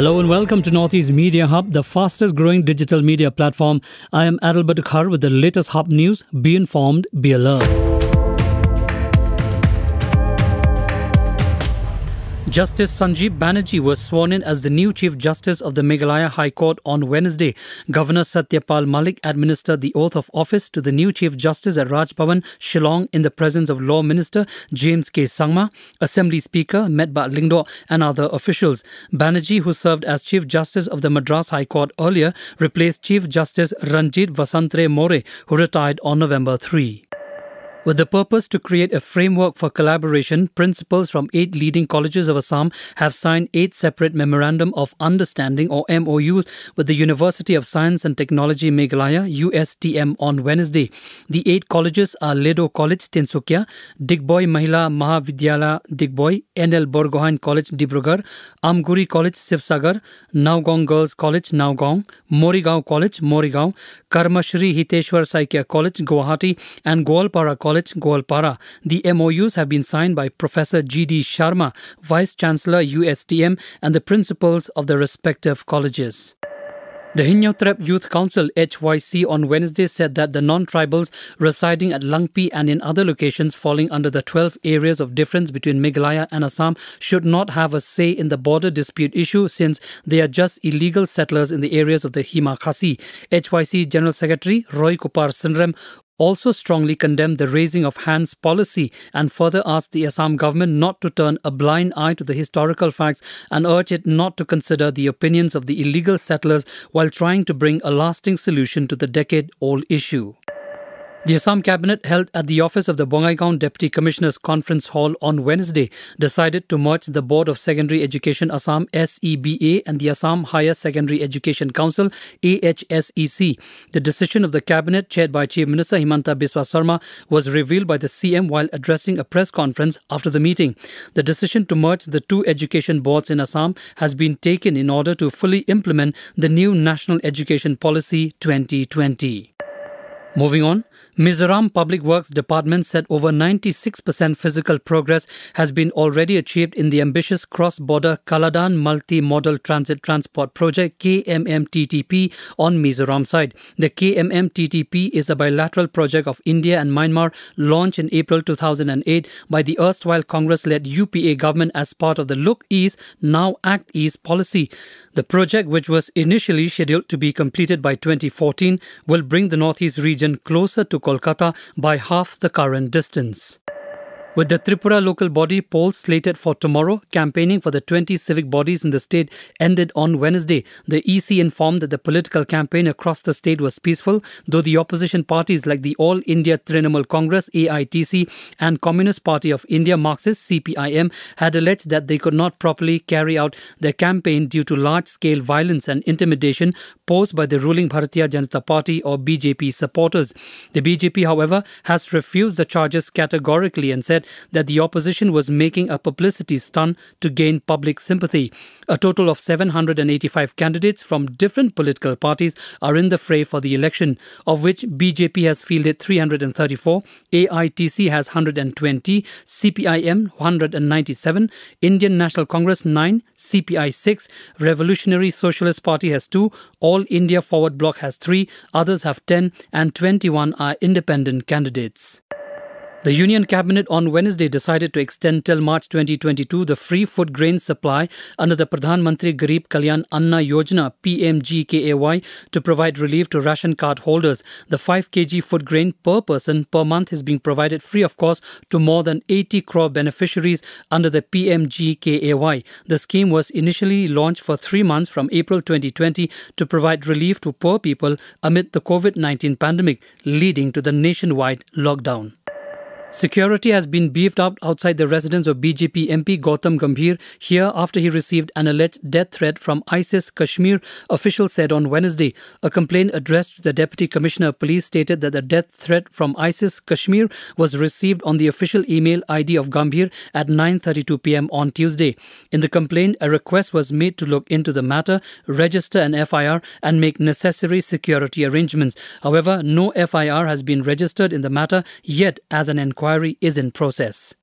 Hello and welcome to Northeast Media Hub, the fastest growing digital media platform. I am Adil Khar with the latest Hub news. Be informed, be alert. Justice Sanjeev Banerjee was sworn in as the new Chief Justice of the Meghalaya High Court on Wednesday. Governor Satyapal Malik administered the oath of office to the new Chief Justice at Raj Bhavan, Shillong, in the presence of Law Minister James K. Sangma, Assembly Speaker Medbat Lingdo, and other officials. Banerjee, who served as Chief Justice of the Madras High Court earlier, replaced Chief Justice Ranjit Vasantre More, who retired on November 3. With the purpose to create a framework for collaboration, principals from eight leading colleges of Assam have signed eight separate Memorandum of Understanding or MOUs with the University of Science and Technology Meghalaya USTM on Wednesday. The eight colleges are Ledo College Tinsukia, Digboy Mahila Mahavidyalaya Digboy, NL Borgohain College Dibrugarh, Amguri College Sivsagar, Naugong Girls College Naugong, Morigaon College Morigaon, Karmashri Hiteshwar Saikya College Guwahati and Goalpara College College, Goalpara. The MOUs have been signed by Professor G.D. Sharma, Vice Chancellor, USTM, and the principals of the respective colleges. The Hinyotrep Youth Council HYC on Wednesday said that the non-tribals residing at Langpi and in other locations falling under the 12 areas of difference between Meghalaya and Assam should not have a say in the border dispute issue since they are just illegal settlers in the areas of the Hima Khasi. HYC General Secretary Roy Kupar Sindram also strongly condemned the raising of hands policy and further asked the Assam government not to turn a blind eye to the historical facts and urge it not to consider the opinions of the illegal settlers while trying to bring a lasting solution to the decade old issue. The Assam cabinet held at the office of the Bongaigaon Deputy Commissioner's Conference Hall on Wednesday decided to merge the Board of Secondary Education Assam SEBA and the Assam Higher Secondary Education Council AHSEC. The decision of the cabinet chaired by Chief Minister Himanta Biswa Sarma was revealed by the CM while addressing a press conference after the meeting. The decision to merge the two education boards in Assam has been taken in order to fully implement the new National Education Policy 2020. Moving on, Mizoram Public Works Department said over 96% physical progress has been already achieved in the ambitious cross-border Kaladan Multi-Modal Transit Transport Project KMMTTP on Mizoram side. The KMMTTP is a bilateral project of India and Myanmar launched in April 2008 by the erstwhile Congress-led UPA government as part of the Look East Now Act East policy. The project, which was initially scheduled to be completed by 2014, will bring the northeast region closer to Kolkata by half the current distance. With the Tripura local body polls slated for tomorrow, campaigning for the 20 civic bodies in the state ended on Wednesday. The EC informed that the political campaign across the state was peaceful, though the opposition parties like the All India Trinamool Congress (AITC) and Communist Party of India (Marxist CPIM) had alleged that they could not properly carry out their campaign due to large-scale violence and intimidation posed by the ruling Bharatiya Janata Party or BJP supporters. The BJP, however, has refused the charges categorically and said said that the opposition was making a publicity stunt to gain public sympathy. A total of 785 candidates from different political parties are in the fray for the election, of which BJP has fielded 334, AITC has 120, CPIM 197, Indian National Congress 9, CPI 6, Revolutionary Socialist Party has 2, All India Forward Bloc has 3, others have 10, and 21 are independent candidates. The Union Cabinet on Wednesday decided to extend till March 2022 the free food grain supply under the Pradhan Mantri Garib Kalyan Anna Yojana PMGKAY to provide relief to ration card holders. The 5 kg food grain per person per month is being provided free of course, to more than 80 crore beneficiaries under the PMGKAY. The scheme was initially launched for 3 months from April 2020 to provide relief to poor people amid the COVID-19 pandemic leading to the nationwide lockdown. Security has been beefed up outside the residence of BJP MP Gautam Gambhir here after he received an alleged death threat from ISIS Kashmir, officials said on Wednesday. A complaint addressed to the Deputy Commissioner of Police stated that the death threat from ISIS Kashmir was received on the official email ID of Gambhir at 9:32 p.m. on Tuesday. In the complaint, a request was made to look into the matter, register an FIR and make necessary security arrangements. However, no FIR has been registered in the matter yet as an enquiry inquiry is in process.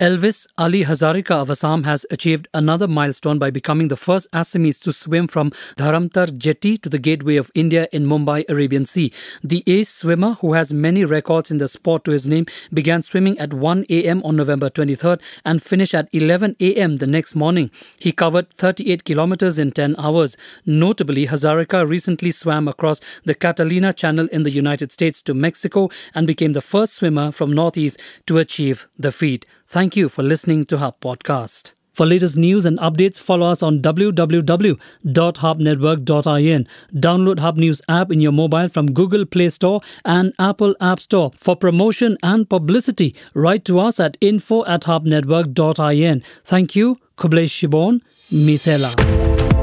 Elvis Ali Hazarika of Assam has achieved another milestone by becoming the first Assamese to swim from Dharamtar Jetty to the Gateway of India in Mumbai Arabian Sea. The ace swimmer, who has many records in the sport to his name, began swimming at 1 a.m. on November 23rd and finished at 11 a.m. the next morning. He covered 38 kilometers in 10 hours. Notably, Hazarika recently swam across the Catalina Channel in the United States to Mexico and became the first swimmer from Northeast to achieve the feat. Thank Thank you for listening to Hub Podcast. For latest news and updates, follow us on www.hubnetwork.in. Download Hub News app in your mobile from Google Play Store and Apple App Store. For promotion and publicity, write to us at info at hubnetwork.in. Thank you, Kublai Shibon, Mithela.